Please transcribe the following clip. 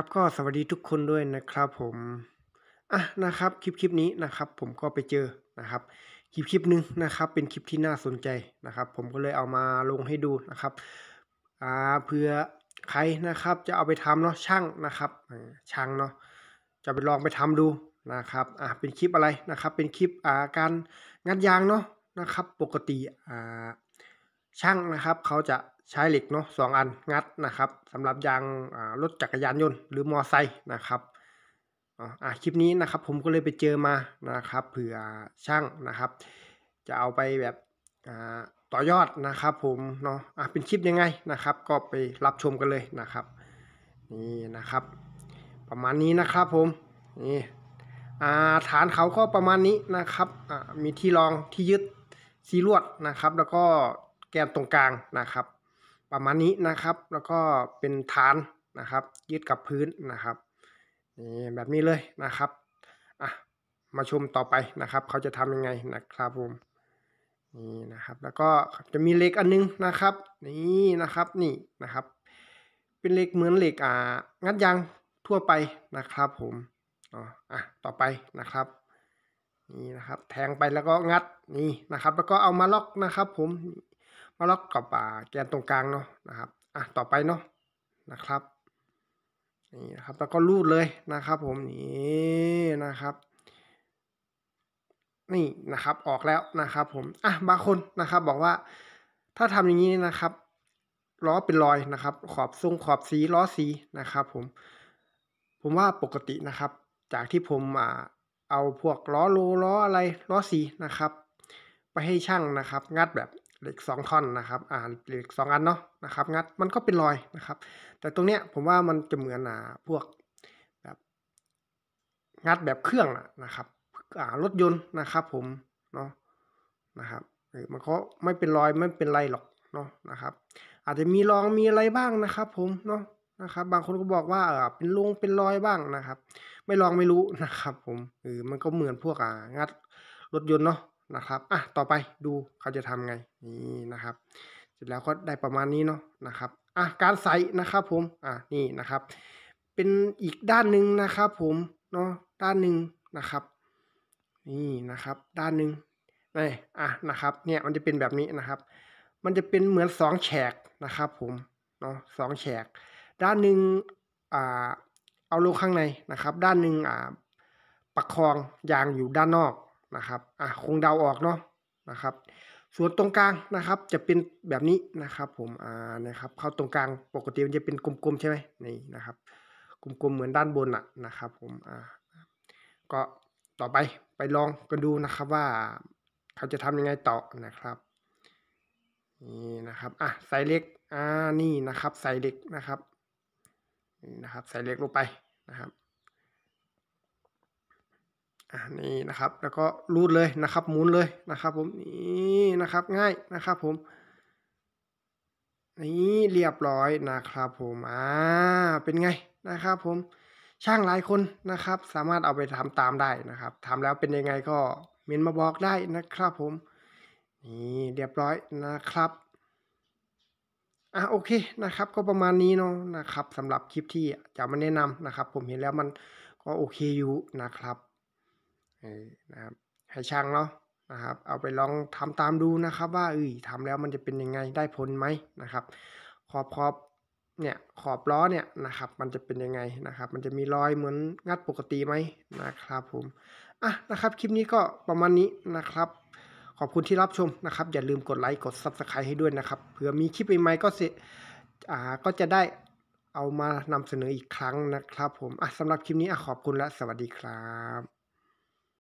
ครับก็สวัสดีทุกคนด้วยนะครับผมอ่ะนะครับคลิปคลิปนี้นะครับ ผมก็ไปเจอนะครับ คลิป คลิปหนึ่งนะครับ เป็นคลิปที่น่าสนใจนะครับ ผมก็เลยเอามาลงให้ดูนะครับอ่าเพื่อใครนะครับจะเอาไปทำเนาะช่างนะครับช่างเนาะจะไปลองไปทำดูนะครับอ่ะเป็นคลิปอะไรนะครับ เป็นคลิปอ่าการงัดยางเนาะนะครับ ปกติอ่าช่างนะครับเขาจะใช้เหล็กเนาะสองอันงัดนะครับสำหรับยางรถจักรยานยนต์หรือมอไซค์นะครับอ่าคลิปนี้นะครับ ผมก็เลยไปเจอมานะครับ เผื่อช่างนะครับ จะเอาไปแบบต่อยอดนะครับ ผมเนาะอ่เป็นคลิปยังไงนะครับ ก็ไปรับชมกันเลยนะครับนี่นะครับ ประมาณนี้นะครับ ผมนี่อ่าฐานเขาก็ประมาณนี้นะครับอ่ามีที่รองที่ยึดสีลวดนะครับ แล้วก็แกนตรงกลางนะครับประมาณนี้นะครับแล้วก็เป็นฐานนะครับยึดกับพื้นนะครับนี่แบบนี้เลยนะครับอ่ะมาชมต่อไปนะครับเขาจะทำยังไงนะครับผมนี่นะครับ แล้วก็จะมีเหล็กอันนึงนะครับ นี่นะครับนี่นะครับ เป็นเหล็กเหมือนเหล็กอ่างัดยางทั่วไปนะครับ ผมอ๋ออ่ะต่อไปนะครับนี่นะครับ แทงไปแล้วก็งัดนี่นะครับ แล้วก็เอามาล็อกนะครับ ผมมาล็อกกับแกนตรงกลางเนาะนะครับ อ่ะ ต่อไปเนาะนะครับ นี่นะครับ แล้วก็รูดเลยนะครับ ผม นี่นะครับ นี่นะครับ ออกแล้วนะครับ ผม อ่ะ บางคนนะครับ บอกว่า ถ้าทำอย่างนี้นะครับล้อเป็นรอยนะครับ ขอบทรงขอบสีล้อสีนะครับผมผมว่าปกตินะครับ จากที่ผมเอาพวกล้อโลล้ออะไรล้อสีนะครับ ไปให้ช่างนะครับงัดแบบเหล็กสองท่อนนะครับ อ่าเหล็กสองอันเนาะ นะครับงัด มันก็เป็นรอยนะครับ แต่ตรงเนี้ยผมว่ามันจะเหมือนอ่าพวกแบบงัดแบบเครื่องนะครับ อ่า รถยนต์นะครับ ผม เนาะ นะครับมันก็ไม่เป็นรอยไม่เป็นไรหรอก เนาะ นะครับ อาจจะมีรองมีอะไรบ้างนะครับ ผม เนาะ นะครับ บางคนก็บอกว่า เออเป็นลงเป็นรอยบ้างนะครับ ไม่ลองไม่รู้นะครับ ผมเออมันก็เหมือนพวกอ่างัดรถยนต์เนาะนะครับ อ่ะ ต่อไปดูเขาจะทำไงนี่นะครับ เสร็จแล้วก็ได้ประมาณนี้เนาะนะครับ อ่ะ การใส่นะครับผม อ่ะนี่นะครับ เป็นอีกด้านหนึ่งนะครับ ผมเนาะด้านหนึ่งนะครับ นี่นะครับ ด้านหนึ่งนี่อ่ะนะครับเนี่ยมันจะเป็นแบบนี้นะครับ มันจะเป็นเหมือนสองแฉกนะครับ ผมเนาะสองแฉก ด้านหนึ่งอ่าเอาลูกข้างในนะครับ ด้านหนึ่งอ่าประคองยางอยู่ด้านนอกนะครับ อ่ะ คงเดาออกเนาะ นะครับ ส่วนตรงกลางนะครับ จะเป็นแบบนี้นะครับ ผม อ่า นะครับ เข้าตรงกลางปกติมันจะเป็นกลมๆใช่ไหมนี่นะครับ กลมๆเหมือนด้านบนอะนะครับผม อ่าก็ต่อไปไปลองกันดูนะครับว่า เขาจะทำยังไงต่อนะครับ นี่นะครับ อ่ะใส่เล็ก อ่า นี่นะครับ ใส่เล็กนะครับ นี่นะครับ ใส่เล็กลงไปนะครับอ่านี่นะครับแล้วก็รูดเลยนะครับหมุนเลยนะครับ ผมนี่นะครับง่ายนะครับผม นี่เรียบร้อยนะครับผม อ่าเป็นไงนะครับผมช่างหลายคนนะครับสามารถเอาไปทำตามได้นะครับ ทำแล้วเป็นยังไงก็เมนมาบอกได้นะครับผม นี่เรียบร้อยนะครับ อ่ะโอเคนะครับก็ประมาณนี้เนาะนะครับสำหรับคลิปที่จะมาแนะนำนะครับผมเห็นแล้วมันก็โอเคอยู่นะครับนะครับให้ช่างเนาะนะครับ เอาไปลองทำตามดูนะครับ ว่าเอ้ยทำแล้วมันจะเป็นยังไงได้ผลไหมนะครับ ขอบขอบเนี่ยขอบล้อเนี่ยนะครับ มันจะเป็นยังไงนะครับ มันจะมีรอยเหมือนงัดปกติไหมนะครับ ผมอ่ะนะครับคลิปนี้ก็ประมาณนี้นะครับ ขอบคุณที่รับชมนะครับอย่าลืมกดไลค์กด Subscribe ให้ด้วยนะครับเผื่อมีคลิปใหม่ๆก็เิอ่าก็จะได้เอามานำเสนออีกครั้งนะครับ ผมอ่ะสำหรับคลิปนี้อ่ะขอบคุณและสวัสดีครับ